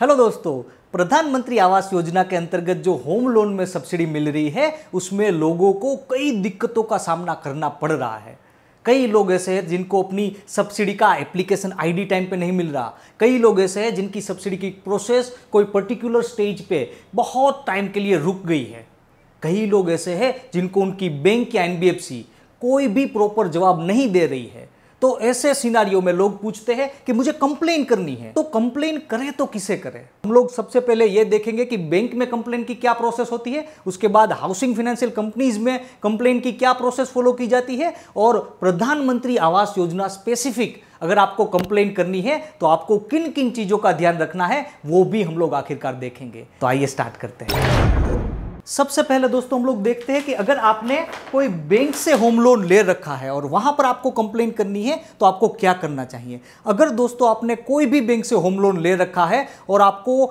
hello दोस्तों प्रधानमंत्री आवास योजना के अंतर्गत जो होम लोन में सब्सिडी मिल रही है उसमें लोगों को कई दिक्कतों का सामना करना पड़ रहा है कई लोग ऐसे हैं जिनको अपनी सब्सिडी का एप्लीकेशन आईडी टाइम पे नहीं मिल रहा कई लोग ऐसे हैं जिनकी सब्सिडी की प्रोसेस कोई पर्टिकुलर स्टेज पे बहुत टाइम के लिए रुक गई है कई लोग ऐसे हैं जिनको उनकी बैंक या एन कोई भी प्रॉपर जवाब नहीं दे रही है तो ऐसे सिनारियों में लोग पूछते हैं कि मुझे कंप्लेन करनी है तो कंप्लेन करें तो किसे करें हम लोग सबसे पहले यह देखेंगे कि बैंक में कंप्लेन की क्या प्रोसेस होती है उसके बाद हाउसिंग फाइनेंशियल कंपनीज में कंप्लेन की क्या प्रोसेस फॉलो की जाती है और प्रधानमंत्री आवास योजना स्पेसिफिक अगर आपको कंप्लेन करनी है तो आपको किन किन चीज़ों का ध्यान रखना है वो भी हम लोग आखिरकार देखेंगे तो आइए स्टार्ट करते हैं सबसे पहले दोस्तों हम लोग देखते हैं कि अगर आपने कोई बैंक से होम लोन ले रखा है और वहां पर आपको कंप्लेन करनी है तो आपको क्या करना चाहिए अगर दोस्तों आपने कोई भी बैंक से होम लोन ले रखा है और आपको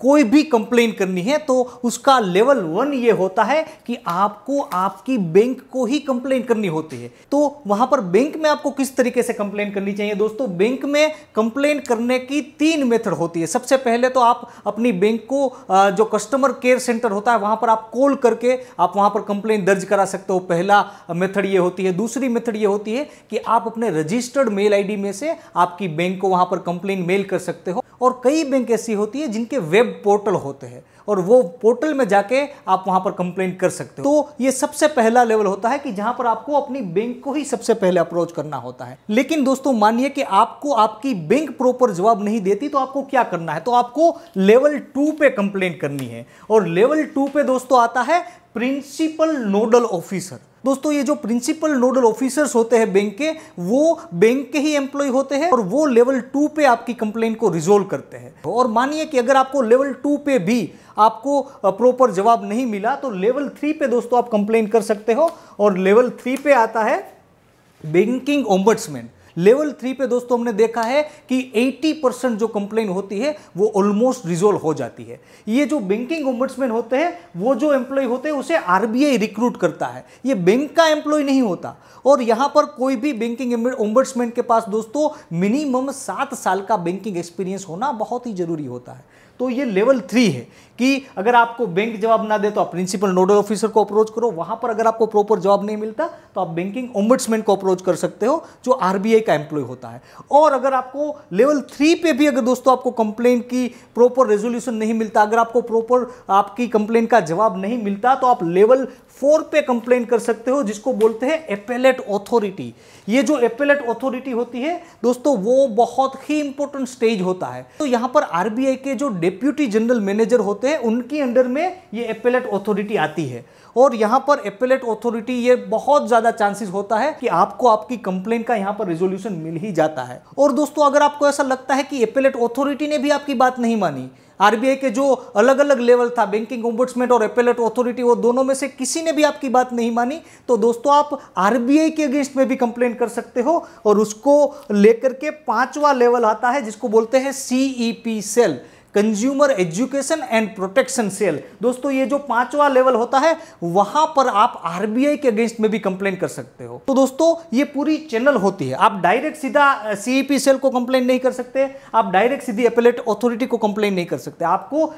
कोई भी कंप्लेन करनी है तो उसका लेवल वन ये होता है कि आपको आपकी बैंक को ही कंप्लेन करनी होती है तो वहां पर बैंक में आपको किस तरीके से कंप्लेन करनी चाहिए दोस्तों बैंक में कंप्लेन करने की तीन मेथड होती है सबसे पहले तो आप अपनी बैंक को जो कस्टमर केयर सेंटर होता है वहां पर आप आप कॉल करके आप वहां पर कंप्लेन दर्ज करा सकते हो पहला मेथड ये होती है दूसरी मेथड ये होती है कि आप अपने रजिस्टर्ड मेल आईडी में से आपकी बैंक को वहां पर कंप्लेन मेल कर सकते हो और कई बैंक ऐसी होती है जिनके वेब पोर्टल होते हैं और वो पोर्टल में जाके आप वहां पर कंप्लेंट कर सकते हो तो ये सबसे पहला लेवल होता है कि जहां पर आपको अपनी बैंक को ही सबसे पहले अप्रोच करना होता है लेकिन दोस्तों मानिए कि आपको आपकी बैंक प्रॉपर जवाब नहीं देती तो आपको क्या करना है तो आपको लेवल टू पे कंप्लेंट करनी है और लेवल टू पे दोस्तों आता है प्रिंसिपल नोडल ऑफिसर दोस्तों ये जो प्रिंसिपल नोडल ऑफिसर्स होते हैं बैंक के वो बैंक के ही एम्प्लॉय होते हैं और वो लेवल टू पे आपकी कंप्लेन को रिजोल्व करते हैं और मानिए कि अगर आपको लेवल टू पे भी आपको प्रॉपर जवाब नहीं मिला तो लेवल थ्री पे दोस्तों आप कंप्लेन कर सकते हो और लेवल थ्री पे आता है बैंकिंग ओम्बड्समैन लेवल थ्री पे दोस्तों हमने देखा है कि 80 परसेंट जो कंप्लेन होती है वो ऑलमोस्ट रिजोल्व हो जाती है ये जो बैंकिंग ओम्बड्समैन होते हैं वो जो एम्प्लॉय होते हैं उसे आरबीआई रिक्रूट करता है ये बैंक का एम्प्लॉय नहीं होता और यहाँ पर कोई भी बैंकिंग ओम्बड्समैन के पास दोस्तों मिनिमम सात साल का बैंकिंग एक्सपीरियंस होना बहुत ही जरूरी होता है तो ये लेवल थ्री है कि अगर आपको बैंक जवाब ना दे तो आप प्रिंसिपल नोडल ऑफिसर को अप्रोच करो वहां पर अगर आपको प्रॉपर जवाब नहीं मिलता तो आप बैंकिंग ओम्बड्समैन को अप्रोच कर सकते हो जो आरबीआई का एम्प्लॉय होता है और अगर आपको लेवल थ्री पे भी अगर दोस्तों आपको कंप्लेंट की प्रॉपर रेजोल्यूशन नहीं मिलता अगर आपको प्रॉपर आपकी कंप्लेन का जवाब नहीं मिलता तो आप लेवल फोर पे कंप्लेन कर सकते हो जिसको बोलते हैं एपेलेट ऑथोरिटी ये जो एपेलेट ऑथोरिटी होती है दोस्तों वो बहुत ही इंपॉर्टेंट स्टेज होता है तो यहां पर आरबीआई के जो डेप्यूटी जनरल मैनेजर होते हैं उनके अंडर में ये एपेलेट ऑथोरिटी आती है और यहां पर एपेलेट ऑथोरिटी ये बहुत ज़्यादा चांसेस होता है कि आपको आपकी कंप्लेन का यहां पर रेजोल्यूशन मिल ही जाता है और दोस्तों अगर आपको ऐसा लगता है कि एपेलेट ऑथोरिटी ने भी आपकी बात नहीं मानी आरबीआई के जो अलग अलग लेवल था बैंकिंग ओम्बुड्समेंट और एपेलेट ऑथोरिटी वो दोनों में से किसी ने भी आपकी बात नहीं मानी तो दोस्तों आप आरबीआई के अगेंस्ट में भी कंप्लेन कर सकते हो और उसको लेकर के पांचवा लेवल आता है जिसको बोलते हैं CEP cell e consumer education and protection cell दोस्तों ये जो पांचवा लेवल होता है वहां पर आप आरबीआई के अगेंस्ट में भी कंप्लेन कर सकते हो तो दोस्तों ये पूरी चैनल होती है आप डायरेक्ट सीधा सीईपी सेल e को कंप्लेन नहीं कर सकते आप डायरेक्ट सीधी अपेलेट अथॉरिटी को कंप्लेन नहीं कर सकते आपको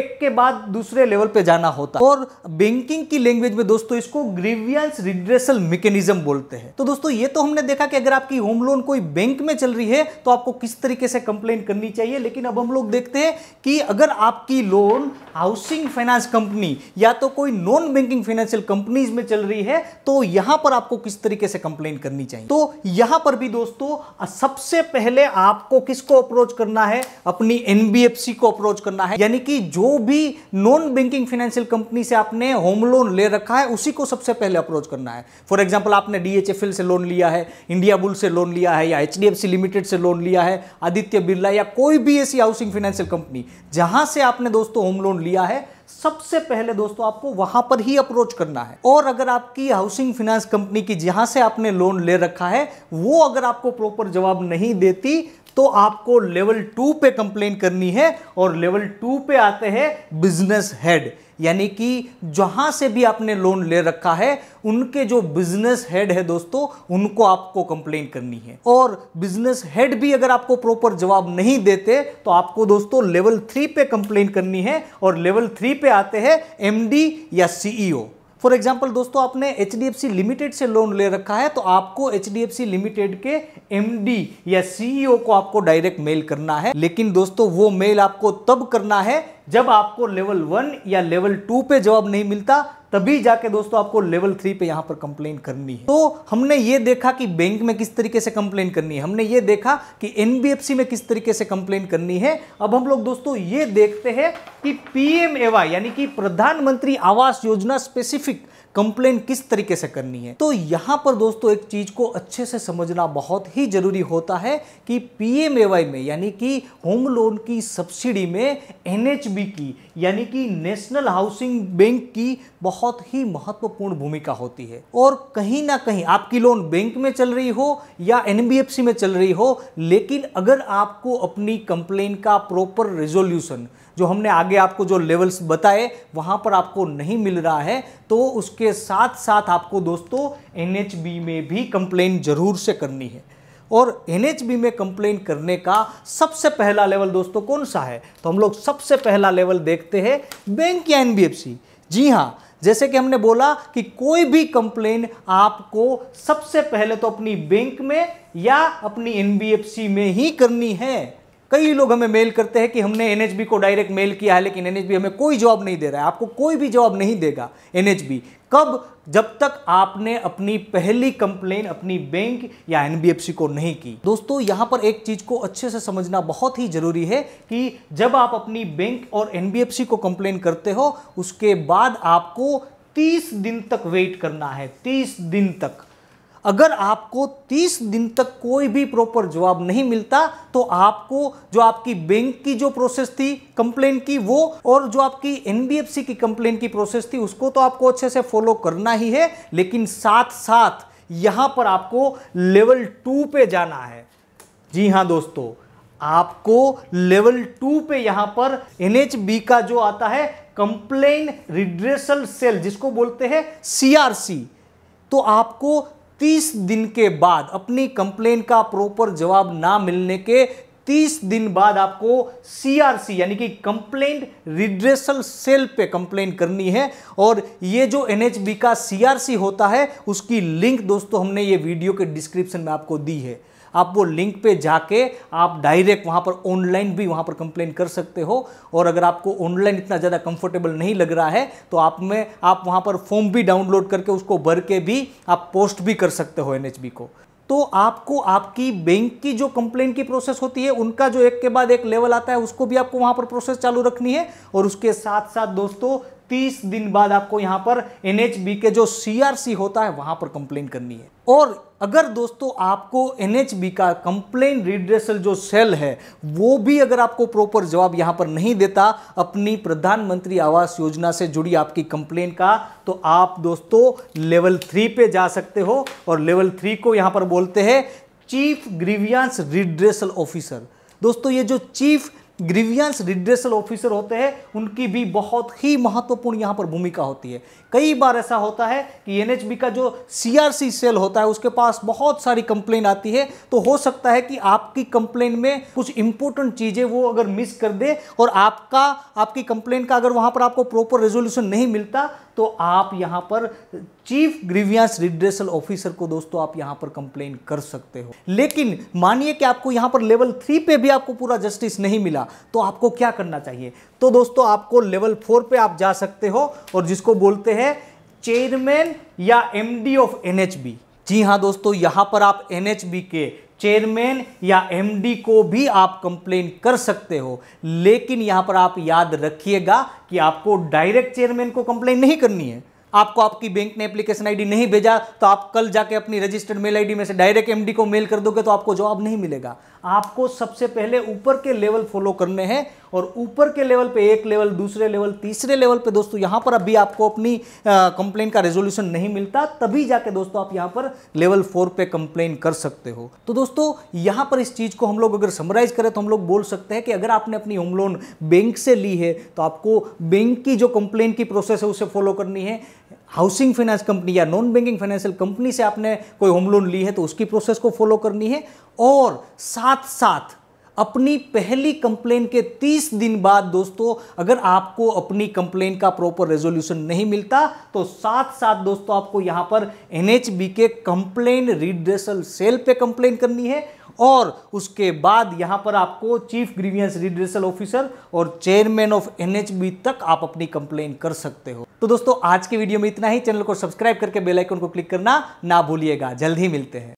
एक के बाद दूसरे लेवल पर जाना होता और बैंकिंग की लैंग्वेज में दोस्तों इसको ग्रीवियंस रिड्रेसल मेकेनिज्म बोलते हैं तो दोस्तों ये तो हमने देखा कि अगर आपकी होम लोन कोई बैंक में चल रही है तो आपको किस तरीके से कंप्लेन करनी चाहिए लेकिन अब हम लोग देखते हैं कि अगर आपकी लोन हाउसिंग फाइनेंस कंपनी या तो कोई नॉन बैंकिंग फाइनेंशियल कंपनीज में चल रही है तो यहां पर आपको किस तरीके से कंप्लेन करनी चाहिए तो यहां पर भी दोस्तों सबसे पहले आपको किसको अप्रोच करना है अपनी एनबीएफसी को अप्रोच करना है यानी कि जो भी नॉन बैंकिंग फाइनेंशियल कंपनी से आपने होम लोन ले रखा है उसी को सबसे पहले अप्रोच करना है फॉर एग्जाम्पल आपने डीएचएफएल से लोन लिया है इंडिया बुल से लोन लिया है या एच लिमिटेड से लोन लिया है आदित्य बिरला या कोई भी ऐसी हाउसिंग फाइनेंशियल कंपनी कंपनी जहां से आपने दोस्तों होम लोन लिया है सबसे पहले दोस्तों आपको वहां पर ही अप्रोच करना है और अगर आपकी हाउसिंग फाइनेंस कंपनी की जहां से आपने लोन ले रखा है वो अगर आपको प्रॉपर जवाब नहीं देती तो आपको लेवल टू पे कंप्लेन करनी है और लेवल टू पे आते हैं बिजनेस हेड यानी कि जहां से भी आपने लोन ले रखा है उनके जो बिजनेस हेड है दोस्तों उनको आपको कंप्लेन करनी है और बिजनेस हेड भी अगर आपको प्रॉपर जवाब नहीं देते तो आपको दोस्तों लेवल थ्री पे कंप्लेन करनी है और लेवल थ्री पे आते हैं एमडी या सीईओ फॉर एग्जाम्पल दोस्तों आपने एच लिमिटेड से लोन ले रखा है तो आपको एच लिमिटेड के एम या सीईओ e को आपको डायरेक्ट मेल करना है लेकिन दोस्तों वो मेल आपको तब करना है जब आपको लेवल वन या लेवल टू पे जवाब नहीं मिलता तभी जाके दोस्तों आपको लेवल थ्री पे यहां पर कंप्लेन करनी है तो हमने ये देखा कि बैंक में किस तरीके से कंप्लेन करनी है हमने ये देखा कि एनबीएफसी में किस तरीके से कंप्लेन करनी है अब हम लोग दोस्तों ये देखते हैं कि पीएमएवाई यानी कि प्रधानमंत्री आवास योजना स्पेसिफिक कंप्लेन किस तरीके से करनी है तो यहां पर दोस्तों एक चीज को अच्छे से समझना बहुत ही जरूरी होता है कि पीएमएवाई में यानी कि होम लोन की सब्सिडी में एनएच एनएचबी की यानी कि नेशनल हाउसिंग बैंक की बहुत ही महत्वपूर्ण भूमिका होती है और कहीं ना कहीं आपकी लोन बैंक में चल रही हो या एनबीएफसी में चल रही हो लेकिन अगर आपको अपनी कंप्लेन का प्रॉपर रिजोल्यूशन जो हमने आगे आपको जो लेवल्स बताए वहाँ पर आपको नहीं मिल रहा है तो उसके साथ साथ आपको दोस्तों एनएचबी में भी कंप्लेन जरूर से करनी है और एनएचबी में कंप्लेन करने का सबसे पहला लेवल दोस्तों कौन सा है तो हम लोग सबसे पहला लेवल देखते हैं बैंक या एनबीएफसी जी हाँ जैसे कि हमने बोला कि कोई भी कंप्लेन आपको सबसे पहले तो अपनी बैंक में या अपनी एनबीएफसी में ही करनी है कई लोग हमें मेल करते हैं कि हमने एनएचबी को डायरेक्ट मेल किया है लेकिन एनएचबी हमें कोई जॉब नहीं दे रहा है आपको कोई भी जॉब नहीं देगा एनएचबी कब जब तक आपने अपनी पहली कंप्लेन अपनी बैंक या एनबीएफसी को नहीं की दोस्तों यहां पर एक चीज को अच्छे से समझना बहुत ही जरूरी है कि जब आप अपनी बैंक और एनबीएफसी को कंप्लेन करते हो उसके बाद आपको 30 दिन तक वेट करना है 30 दिन तक अगर आपको 30 दिन तक कोई भी प्रॉपर जवाब नहीं मिलता तो आपको जो आपकी बैंक की जो प्रोसेस थी कंप्लेन की वो और जो आपकी एनबीएफसी की कंप्लेन की प्रोसेस थी उसको तो आपको अच्छे से फॉलो करना ही है लेकिन साथ साथ यहां पर आपको लेवल टू पे जाना है जी हाँ दोस्तों आपको लेवल टू पे यहां पर एनएचबी का जो आता है कंप्लेन रिड्रेसल सेल जिसको बोलते हैं सीआरसी तो आपको तीस दिन के बाद अपनी कंप्लेन का प्रॉपर जवाब ना मिलने के 30 दिन बाद आपको सीआरसी यानी कि कंप्लेन रिड्रेसल सेल पे कंप्लेन करनी है और ये जो एनएचबी का सीआरसी होता है उसकी लिंक दोस्तों हमने ये वीडियो के डिस्क्रिप्शन में आपको दी है आप वो लिंक पे जाके आप डायरेक्ट वहाँ पर ऑनलाइन भी वहाँ पर कंप्लेन कर सकते हो और अगर आपको ऑनलाइन इतना ज़्यादा कंफर्टेबल नहीं लग रहा है तो आप में आप वहाँ पर फॉर्म भी डाउनलोड करके उसको भर के भी आप पोस्ट भी कर सकते हो एन को तो आपको आपकी बैंक की जो कंप्लेन की प्रोसेस होती है उनका जो एक के बाद एक लेवल आता है उसको भी आपको वहां पर प्रोसेस चालू रखनी है और उसके साथ साथ दोस्तों तीस दिन बाद आपको यहां पर एन के जो सी होता है वहां पर कंप्लेन करनी है और अगर दोस्तों आपको एन का कंप्लेन रिड्रेसल जो सेल है वो भी अगर आपको प्रॉपर जवाब यहां पर नहीं देता अपनी प्रधानमंत्री आवास योजना से जुड़ी आपकी कंप्लेन का तो आप दोस्तों लेवल थ्री पे जा सकते हो और लेवल थ्री को यहां पर बोलते हैं चीफ ग्रीवियांस रिड्रेसल ऑफिसर दोस्तों ये जो चीफ ग्रीवियंस रिड्रेसल ऑफिसर होते हैं उनकी भी बहुत ही महत्वपूर्ण यहाँ पर भूमिका होती है कई बार ऐसा होता है कि एनएचबी का जो सीआरसी सेल होता है उसके पास बहुत सारी कंप्लेन आती है तो हो सकता है कि आपकी कंप्लेन में कुछ इंपॉर्टेंट चीज़ें वो अगर मिस कर दे और आपका आपकी कंप्लेन का अगर वहाँ पर आपको प्रॉपर रेजोल्यूशन नहीं मिलता तो आप यहाँ पर चीफ ग्रीवियंस रिड्रेसल ऑफिसर को दोस्तों आप यहां पर कंप्लेन कर सकते हो लेकिन मानिए कि आपको यहां पर लेवल थ्री पे भी आपको पूरा जस्टिस नहीं मिला तो आपको क्या करना चाहिए तो दोस्तों आपको लेवल फोर पे आप जा सकते हो और जिसको बोलते हैं चेयरमैन या एमडी ऑफ एन जी हाँ दोस्तों यहाँ पर आप एन के चेयरमैन या एमडी को भी आप कंप्लेन कर सकते हो लेकिन यहां पर आप याद रखिएगा कि आपको डायरेक्ट चेयरमैन को कंप्लेन नहीं करनी है आपको आपकी बैंक ने एप्लीकेशन आईडी नहीं भेजा तो आप कल जाके अपनी रजिस्टर्ड मेल आईडी में से डायरेक्ट एमडी को मेल कर दोगे तो आपको जॉब नहीं मिलेगा आपको सबसे पहले ऊपर के लेवल फॉलो करने हैं और ऊपर के लेवल पे एक लेवल दूसरे लेवल तीसरे लेवल पे दोस्तों यहां पर अभी आपको अपनी कंप्लेन का रेजोल्यूशन नहीं मिलता तभी जाके दोस्तों आप यहां पर लेवल फोर पे कंप्लेन कर सकते हो तो दोस्तों यहां पर इस चीज़ को हम लोग अगर समराइज करें तो हम लोग बोल सकते हैं कि अगर आपने अपनी होम लोन बैंक से ली है तो आपको बैंक की जो कंप्लेन की प्रोसेस है उसे फॉलो करनी है हाउसिंग फाइनेंस कंपनी या नॉन बैंकिंग फाइनेंशियल कंपनी से आपने कोई होम लोन ली है तो उसकी प्रोसेस को फॉलो करनी है और साथ साथ अपनी पहली कंप्लेन के 30 दिन बाद दोस्तों अगर आपको अपनी कंप्लेन का प्रॉपर रेजोल्यूशन नहीं मिलता तो साथ साथ दोस्तों आपको यहां पर एनएचबी के कंप्लेन रिड्रेसल सेल पे कंप्लेन करनी है और उसके बाद यहां पर आपको चीफ ग्रीवियंस रिड्रेसल ऑफिसर और चेयरमैन ऑफ एनएचबी तक आप अपनी कंप्लेन कर सकते हो तो दोस्तों आज के वीडियो में इतना ही चैनल को सब्सक्राइब करके बेलाइकन को क्लिक करना ना भूलिएगा जल्द ही मिलते हैं